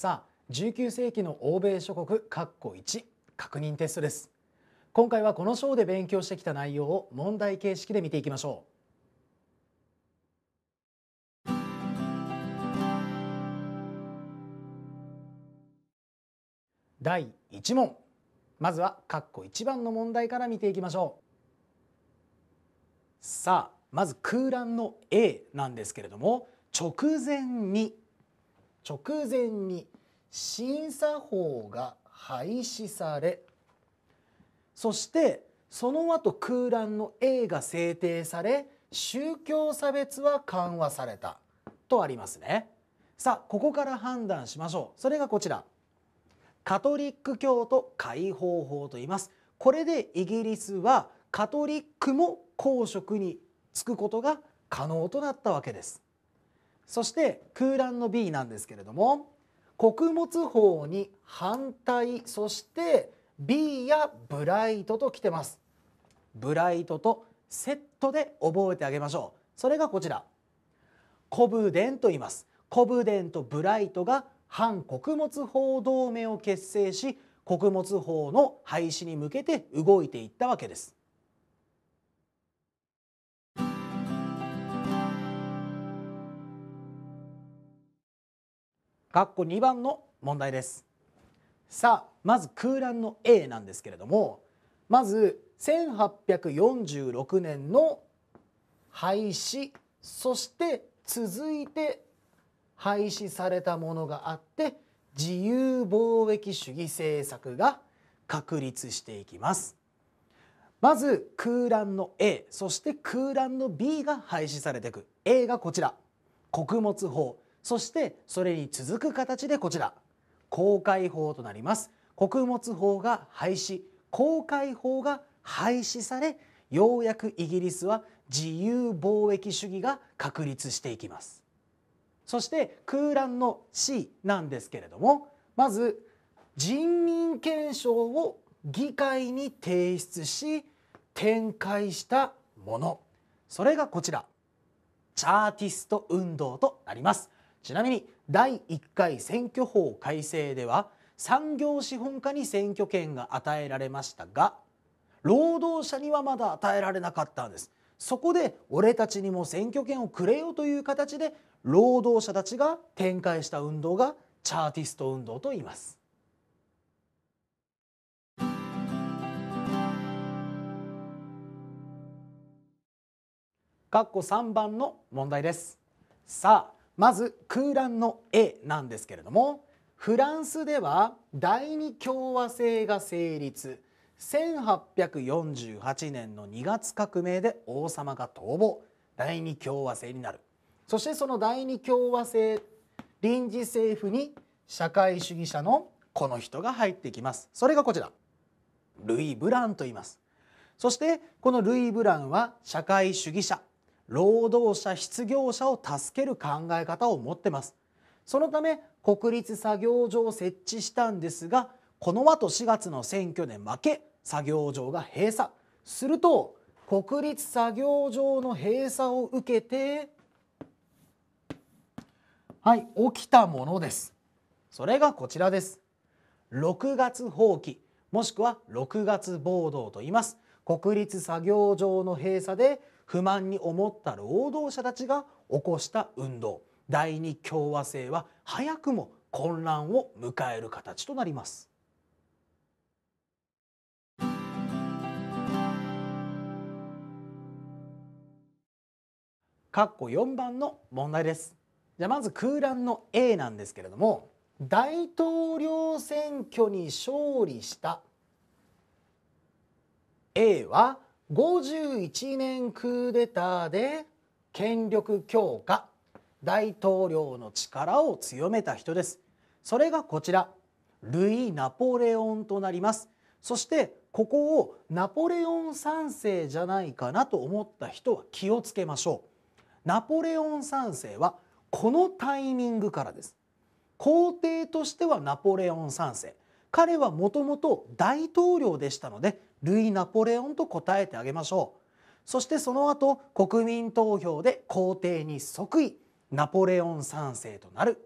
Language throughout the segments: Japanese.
さあ19世紀の欧米諸国括弧1確認テストです今回はこの章で勉強してきた内容を問題形式で見ていきましょう第1問まずは括弧1番の問題から見ていきましょうさあまず空欄の A なんですけれども直前に直前に審査法が廃止されそしてその後空欄の A が制定され宗教差別は緩和されたとありますねさあここから判断しましょうそれがこちらカトリック教徒解放法と言いますこれでイギリスはカトリックも公職に就くことが可能となったわけですそして空欄の B なんですけれども穀物法に反対そして B やブライトと来てますブライトとセットで覚えてあげましょうそれがこちらコブデンと言いますコブデンとブライトが反穀物法同盟を結成し穀物法の廃止に向けて動いていったわけです括弧2番の問題ですさあまず空欄の A なんですけれどもまず1846年の廃止そして続いて廃止されたものがあって自由貿易主義政策が確立していきますまず空欄の A そして空欄の B が廃止されていく A がこちら穀物法そしてそれに続く形でこちら公開法となります穀物法が廃止公開法が廃止されようやくイギリスは自由貿易主義が確立していきますそして空欄の C なんですけれどもまず人民憲章を議会に提出し展開したものそれがこちらチャーティスト運動となりますちなみに第1回選挙法改正では産業資本家に選挙権が与えられましたが労働者にはまだ与えられなかったんですそこで俺たちにも選挙権をくれよという形で労働者たちが展開した運動がチャーティスト運動と言います括弧3番の問題ですさあまず空欄の「絵なんですけれどもフランスでは第二共和制が成立1848年の2月革命で王様が逃亡第二共和制になるそしてその第二共和制臨時政府に社会主義者のこの人が入ってきますそれがこちらルイ・ブランと言いますそしてこのルイ・ブランは社会主義者労働者失業者を助ける考え方を持ってますそのため国立作業場を設置したんですがこの後4月の選挙で負け作業場が閉鎖すると国立作業場の閉鎖を受けてはい起きたものですそれがこちらです6月放棄もしくは6月暴動と言います国立作業場の閉鎖で不満に思った労働者たちが起こした運動第二共和制は早くも混乱を迎える形となります。括弧四番の問題です。じゃあまず空欄の A なんですけれども大統領選挙に勝利した A は51年クーデターで権力強化大統領の力を強めた人ですそれがこちらルイ・ナポレオンとなりますそしてここをナポレオン3世じゃないかなと思った人は気をつけましょうナポレオン3世はこのタイミングからです皇帝としてはナポレオン3世彼はもともと大統領でしたのでルイ・ナポレオンと答えてあげましょうそしてその後国民投票で皇帝に即位ナポレオン3世となる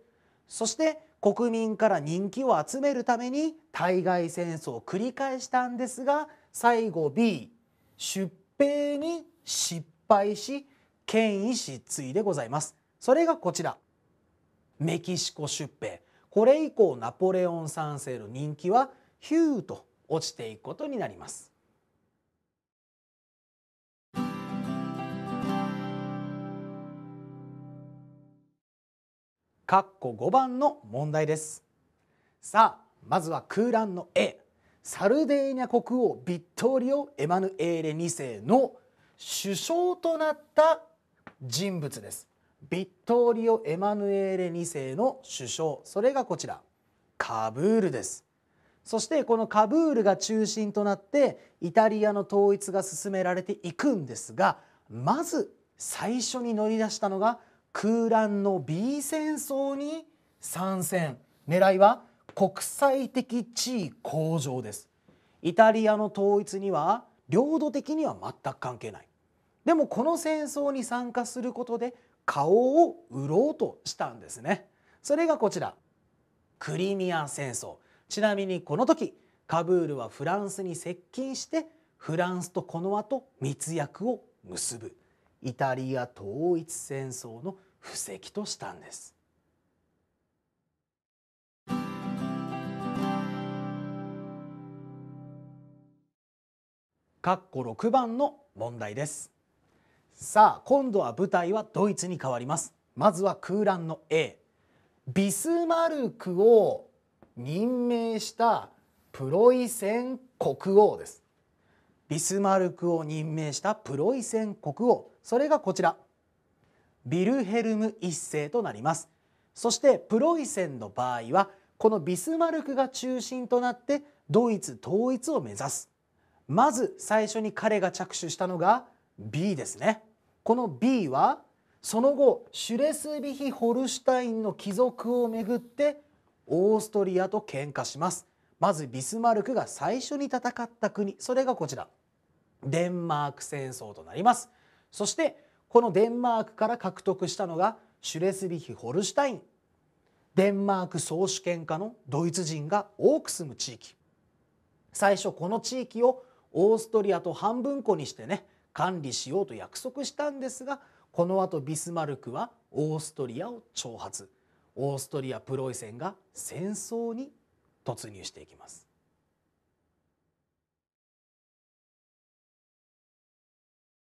そして国民から人気を集めるために対外戦争を繰り返したんですが最後 B 出兵に失敗し権威失墜でございますそれがこちらメキシコ出兵これ以降ナポレオン3世の人気はヒューと落ちていくことになります。括弧五番の問題です。さあまずは空欄の A サルデーニャ国王ビットリオ・エマヌエーレ二世の首相となった人物です。ビットリオ・エマヌエーレ二世の首相それがこちらカブールですそしてこのカブールが中心となってイタリアの統一が進められていくんですがまず最初に乗り出したのが空欄の B 戦争に参戦狙いは国際的地位向上ですイタリアの統一には領土的には全く関係ないでもこの戦争に参加することで顔を売ろうとしたんですねそれがこちらクリミア戦争ちなみにこの時カブールはフランスに接近してフランスとこの後密約を結ぶイタリア統一戦争の布石としたんです。括弧6番の問題ですさあ今度は舞台はドイツに変わりますまずは空欄の A ビスマルクを任命したプロイセン国王ですビスマルクを任命したプロイセン国王それがこちらビルヘルム一世となりますそしてプロイセンの場合はこのビスマルクが中心となってドイツ統一を目指すまず最初に彼が着手したのが B ですねこの B はその後シュレスビヒホルシュタインの貴族をめぐってオーストリアと喧嘩しますまずビスマルクが最初に戦った国それがこちらデンマーク戦争となりますそしてこのデンマークから獲得したのがシュレスビヒホルシュタインデンマーク総主権下のドイツ人が多く住む地域最初この地域をオーストリアと半分個にしてね管理しようと約束したんですがこのあとビスマルクはオーストリアを挑発オーストリア・プロイセンが戦争に突入していきます。